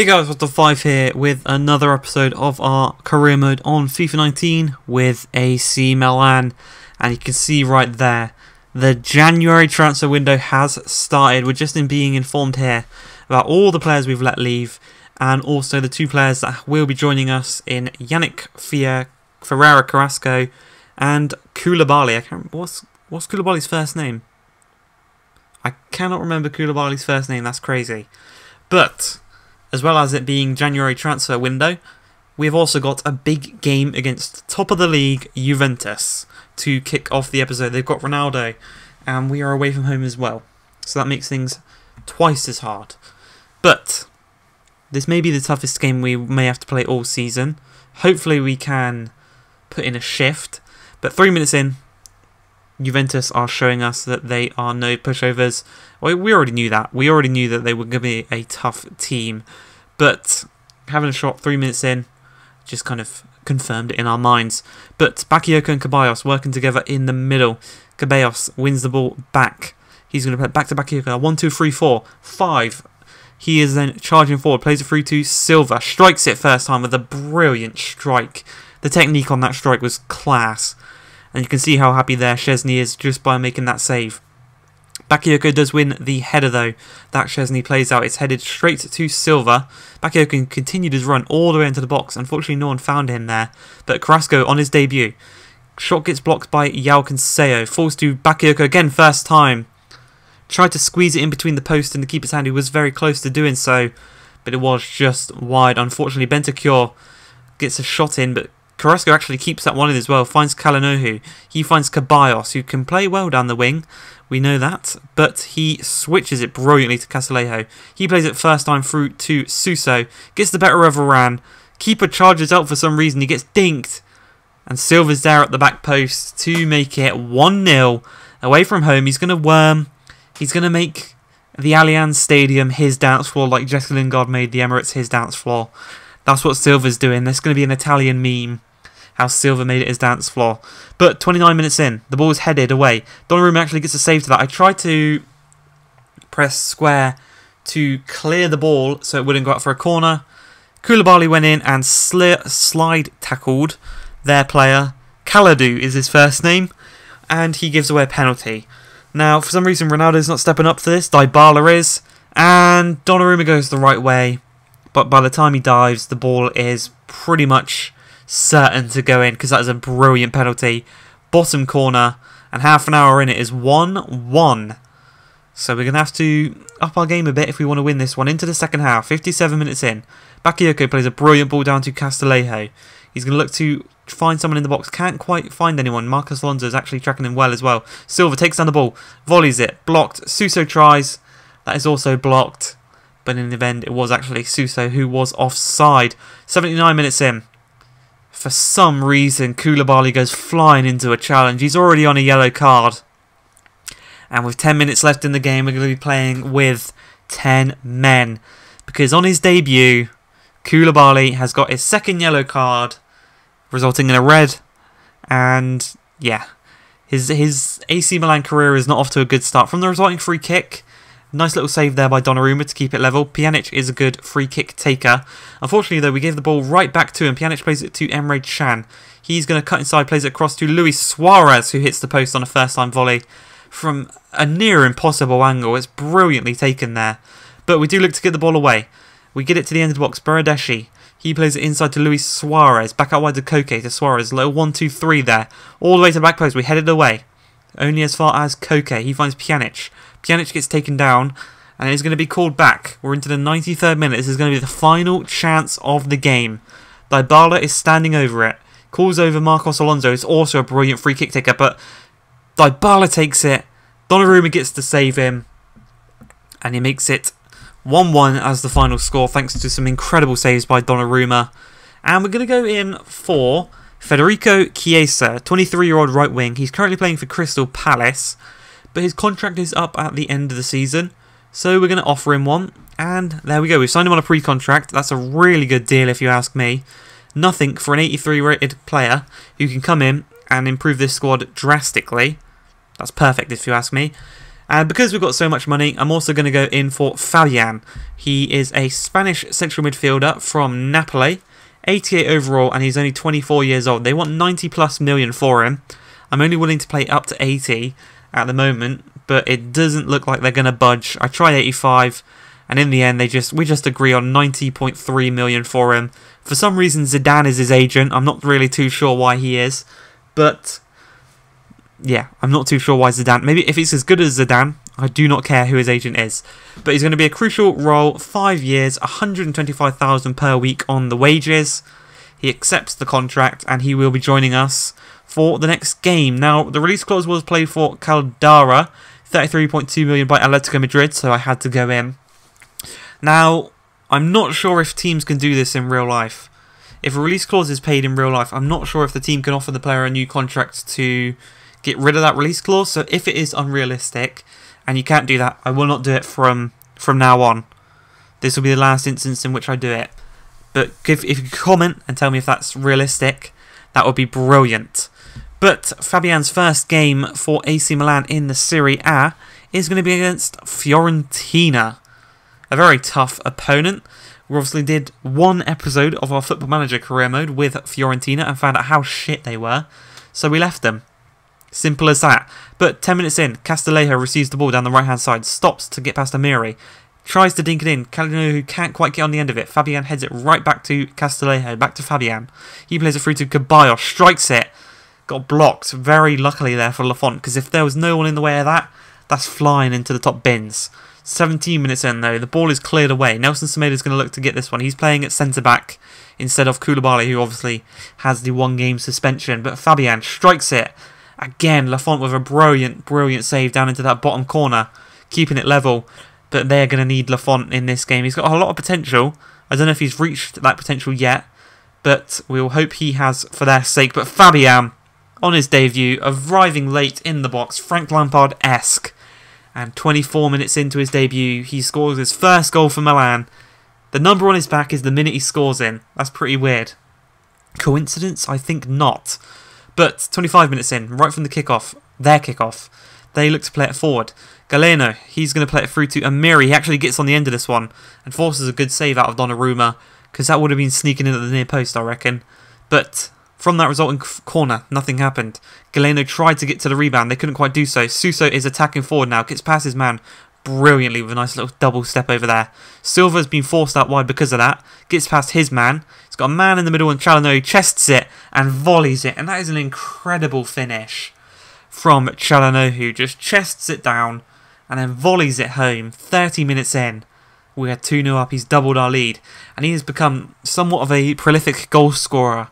Hey guys, what's the five here with another episode of our career mode on FIFA 19 with AC Milan. And you can see right there, the January transfer window has started. We're just in being informed here about all the players we've let leave and also the two players that will be joining us in Yannick Fier, Ferreira Carrasco and Koulibaly. I can't, what's, what's Koulibaly's first name? I cannot remember Koulibaly's first name, that's crazy. But as well as it being January transfer window, we've also got a big game against top of the league Juventus to kick off the episode. They've got Ronaldo, and we are away from home as well, so that makes things twice as hard. But this may be the toughest game we may have to play all season. Hopefully, we can put in a shift. But three minutes in, Juventus are showing us that they are no pushovers. Well, we already knew that. We already knew that they were going to be a tough team. But having a shot three minutes in just kind of confirmed it in our minds. But Bakayoko and Caballos working together in the middle. Caballos wins the ball back. He's going to play back to Bakayoko. One, two, three, four, five. He is then charging forward, plays it through to Silva, strikes it first time with a brilliant strike. The technique on that strike was class. And you can see how happy there Chesney is just by making that save. Bakayoko does win the header though. That Chesney plays out. It's headed straight to Silva. Bakayoko continued his run all the way into the box. Unfortunately, no one found him there. But Carrasco on his debut. Shot gets blocked by Yao Canseo. Falls to Bakayoko again, first time. Tried to squeeze it in between the post and the keeper's hand, He was very close to doing so. But it was just wide. Unfortunately, Bentacure gets a shot in, but Carrasco actually keeps that one in as well, finds Kalanohu. He finds Caballos, who can play well down the wing. We know that. But he switches it brilliantly to Casalejo. He plays it first time through to Suso. Gets the better of Iran. Keeper charges out for some reason. He gets dinked. And Silva's there at the back post to make it 1-0 away from home. He's going to worm. He's going to make the Allianz Stadium his dance floor like Jesse Lingard made the Emirates his dance floor. That's what Silva's doing. There's going to be an Italian meme how Silva made it his dance floor. But 29 minutes in, the ball is headed away. Donnarumma actually gets a save to that. I tried to press square to clear the ball so it wouldn't go out for a corner. Koulibaly went in and sli slide tackled their player. Kaladu is his first name. And he gives away a penalty. Now, for some reason, Ronaldo's not stepping up for this. Dybala is. And Donnarumma goes the right way. But by the time he dives, the ball is pretty much certain to go in because that is a brilliant penalty. Bottom corner, and half an hour in it is 1 1. So we're going to have to up our game a bit if we want to win this one into the second half. 57 minutes in. Bakayoko plays a brilliant ball down to Castillejo. He's going to look to find someone in the box. Can't quite find anyone. Marcus Alonso is actually tracking him well as well. Silva takes down the ball. Volleys it. Blocked. Suso tries. That is also blocked. But in the end, it was actually Suso who was offside. 79 minutes in. For some reason, Koulibaly goes flying into a challenge. He's already on a yellow card. And with 10 minutes left in the game, we're going to be playing with 10 men. Because on his debut, Koulibaly has got his second yellow card, resulting in a red. And yeah, his, his AC Milan career is not off to a good start. From the resulting free kick, Nice little save there by Donnarumma to keep it level. Pjanic is a good free kick taker. Unfortunately, though, we gave the ball right back to him. Pjanic plays it to Emre Chan. He's going to cut inside, plays it across to Luis Suarez, who hits the post on a first-time volley from a near impossible angle. It's brilliantly taken there. But we do look to get the ball away. We get it to the end of the box. Baradeshi. He plays it inside to Luis Suarez. Back out wide to Koke to Suarez. Little 1 2 3 there. All the way to the back post. We headed away. Only as far as Koke. He finds Pjanic. Pjanic gets taken down and is going to be called back. We're into the 93rd minute. This is going to be the final chance of the game. Dybala is standing over it. Calls over Marcos Alonso. It's also a brilliant free kick taker, but Dybala takes it. Donnarumma gets to save him. And he makes it 1-1 as the final score thanks to some incredible saves by Donnarumma. And we're going to go in for Federico Chiesa, 23 year old right wing. He's currently playing for Crystal Palace, but his contract is up at the end of the season. So we're going to offer him one. And there we go. We've signed him on a pre contract. That's a really good deal, if you ask me. Nothing for an 83 rated player who can come in and improve this squad drastically. That's perfect, if you ask me. And because we've got so much money, I'm also going to go in for Fabian. He is a Spanish central midfielder from Napoli. 88 overall, and he's only 24 years old. They want 90 plus million for him. I'm only willing to play up to 80 at the moment, but it doesn't look like they're going to budge. I tried 85, and in the end, they just we just agree on 90.3 million for him. For some reason, Zidane is his agent. I'm not really too sure why he is, but yeah, I'm not too sure why Zidane. Maybe if it's as good as Zidane, I do not care who his agent is. But he's going to be a crucial role, five years, 125000 per week on the wages. He accepts the contract and he will be joining us for the next game. Now, the release clause was played for Caldara, 33.2 million by Atletico Madrid, so I had to go in. Now, I'm not sure if teams can do this in real life. If a release clause is paid in real life, I'm not sure if the team can offer the player a new contract to get rid of that release clause. So if it is unrealistic, and you can't do that. I will not do it from from now on. This will be the last instance in which I do it. But if, if you comment and tell me if that's realistic, that would be brilliant. But Fabian's first game for AC Milan in the Serie A is going to be against Fiorentina. A very tough opponent. We obviously did one episode of our Football Manager career mode with Fiorentina and found out how shit they were, so we left them. Simple as that. But 10 minutes in, Castillejo receives the ball down the right hand side, stops to get past Amiri, tries to dink it in. Calino, who can't quite get on the end of it, Fabian heads it right back to Castillejo, back to Fabian. He plays it through to Caballo, strikes it, got blocked very luckily there for Lafont, because if there was no one in the way of that, that's flying into the top bins. 17 minutes in though, the ball is cleared away. Nelson Semedo is going to look to get this one. He's playing at centre back instead of Koulibaly, who obviously has the one game suspension. But Fabian strikes it Again, Lafont with a brilliant, brilliant save down into that bottom corner, keeping it level. But they're going to need Lafont in this game. He's got a lot of potential. I don't know if he's reached that potential yet, but we'll hope he has for their sake. But Fabian, on his debut, arriving late in the box, Frank Lampard-esque. And 24 minutes into his debut, he scores his first goal for Milan. The number on his back is the minute he scores in. That's pretty weird. Coincidence? I think not. But 25 minutes in, right from the kickoff, their kickoff, they look to play it forward. Galeno, he's going to play it through to Amiri. He actually gets on the end of this one and forces a good save out of Donnarumma because that would have been sneaking in at the near post, I reckon. But from that resulting corner, nothing happened. Galeno tried to get to the rebound. They couldn't quite do so. Suso is attacking forward now, gets past his man, brilliantly with a nice little double step over there. Silva's been forced out wide because of that. Gets past his man. He's got a man in the middle and Chalano chests it and volleys it. And that is an incredible finish from Chalano who just chests it down and then volleys it home 30 minutes in. We had 2 0 up, he's doubled our lead, and he has become somewhat of a prolific goal scorer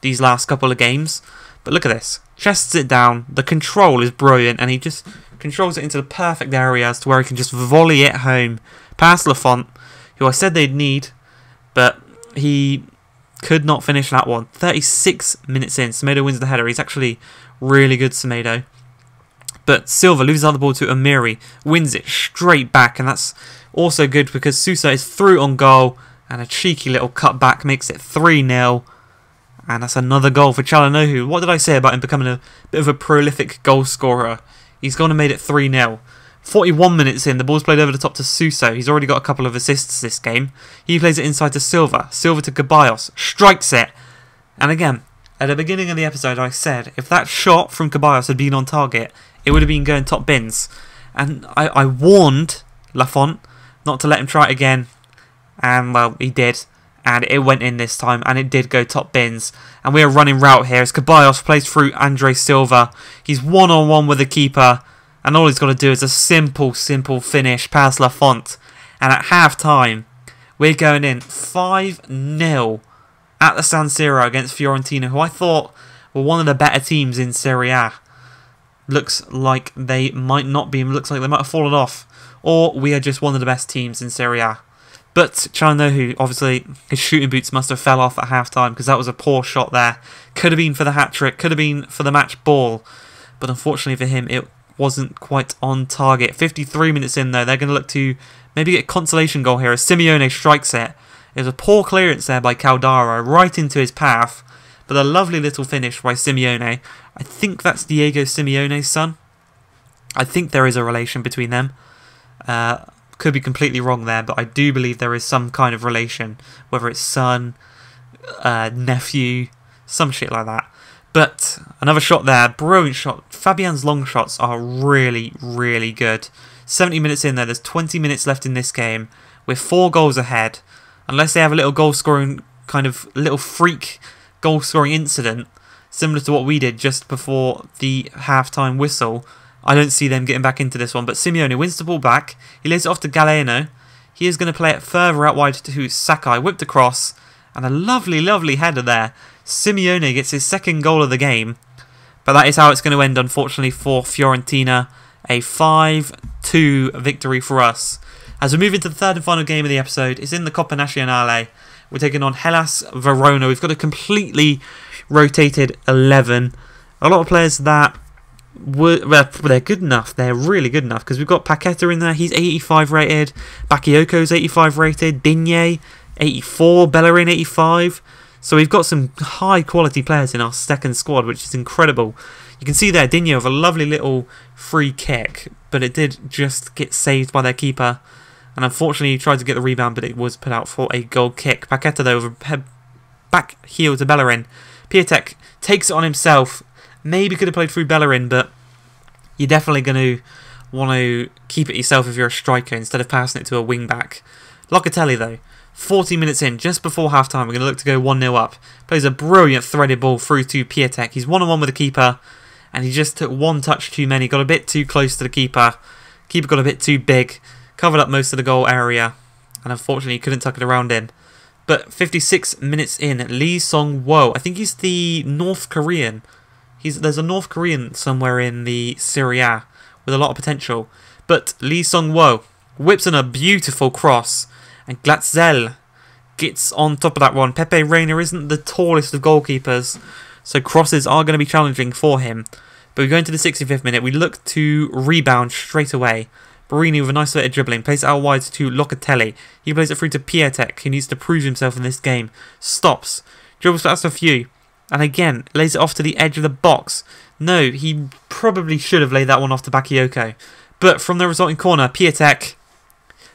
these last couple of games. But look at this chests it down, the control is brilliant, and he just controls it into the perfect area as to where he can just volley it home past Lafont, who I said they'd need, but he could not finish that one. 36 minutes in, Semedo wins the header. He's actually really good, Semedo. But Silva loses out the ball to Amiri, wins it straight back, and that's also good because Sousa is through on goal, and a cheeky little cut back makes it 3-0. And that's another goal for Chalanohu. What did I say about him becoming a bit of a prolific goal scorer? He's gone and made it 3 0. 41 minutes in, the ball's played over the top to Suso. He's already got a couple of assists this game. He plays it inside to Silva. Silva to Caballos. Strikes it. And again, at the beginning of the episode, I said if that shot from Caballos had been on target, it would have been going top bins. And I, I warned Lafont not to let him try it again. And, well, he did and it went in this time and it did go top bins and we are running route here as Caballos plays through Andre Silva he's one on one with the keeper and all he's got to do is a simple simple finish past Lafont and at half time we're going in 5-0 at the San Siro against Fiorentina who I thought were one of the better teams in Serie A looks like they might not be looks like they might have fallen off or we are just one of the best teams in Serie A but who obviously, his shooting boots must have fell off at halftime because that was a poor shot there. Could have been for the hat trick, could have been for the match ball. But unfortunately for him, it wasn't quite on target. 53 minutes in, though, they're going to look to maybe get a consolation goal here as Simeone strikes it. It was a poor clearance there by Caldara, right into his path. But a lovely little finish by Simeone. I think that's Diego Simeone's son. I think there is a relation between them. Uh, could be completely wrong there, but I do believe there is some kind of relation, whether it's son, uh, nephew, some shit like that. But another shot there, brilliant shot. Fabian's long shots are really, really good. 70 minutes in there, there's 20 minutes left in this game. We're four goals ahead. Unless they have a little goal scoring, kind of little freak goal scoring incident, similar to what we did just before the halftime whistle, I don't see them getting back into this one, but Simeone wins the ball back. He lays it off to Galeno. He is going to play it further out wide to Sakai. Whipped across. And a lovely, lovely header there. Simeone gets his second goal of the game. But that is how it's going to end, unfortunately, for Fiorentina. A 5 2 victory for us. As we move into the third and final game of the episode, it's in the Coppa Nazionale. We're taking on Hellas Verona. We've got a completely rotated 11. A lot of players that they're good enough. They're really good enough because we've got Paqueta in there. He's 85 rated. Bakayoko's 85 rated. Digne 84. Bellerin 85. So we've got some high quality players in our second squad, which is incredible. You can see there Digne with a lovely little free kick, but it did just get saved by their keeper. And unfortunately, he tried to get the rebound, but it was put out for a goal kick. Paqueta though with a back heel to Bellerin. Piatek takes it on himself Maybe could have played through Bellerin, but you're definitely going to want to keep it yourself if you're a striker instead of passing it to a wing back. Locatelli, though, 40 minutes in, just before half time, we're going to look to go 1 0 up. Plays a brilliant threaded ball through to Pietek. He's one on one with the keeper, and he just took one touch too many, got a bit too close to the keeper. Keeper got a bit too big, covered up most of the goal area, and unfortunately couldn't tuck it around him. But 56 minutes in, Lee Song Wo, I think he's the North Korean He's there's a North Korean somewhere in the Syria with a lot of potential. But Lee Sung Wo whips in a beautiful cross, and Glatzel gets on top of that one. Pepe Reina isn't the tallest of goalkeepers, so crosses are going to be challenging for him. But we go into the 65th minute. We look to rebound straight away. Barini with a nice bit of dribbling, plays it out wide to Locatelli. He plays it through to Piatek, who needs to prove himself in this game. Stops, dribbles past a few, and again, lays it off to the edge of the box. No, he probably should have laid that one off to Bakayoko. But from the resulting corner, Piatek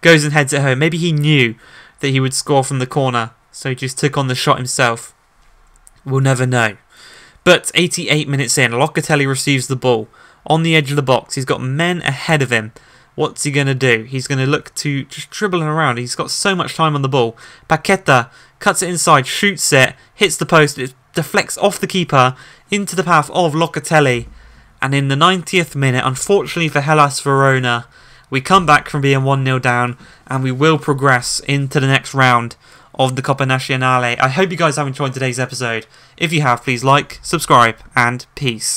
goes and heads it home. Maybe he knew that he would score from the corner, so he just took on the shot himself. We'll never know. But 88 minutes in, Locatelli receives the ball on the edge of the box. He's got men ahead of him. What's he going to do? He's going to look to just dribbling around. He's got so much time on the ball. Paqueta cuts it inside, shoots it, hits the post. It's deflects off the keeper into the path of Locatelli. And in the 90th minute, unfortunately for Hellas Verona, we come back from being 1 0 down and we will progress into the next round of the Coppa Nazionale. I hope you guys have enjoyed today's episode. If you have, please like, subscribe, and peace.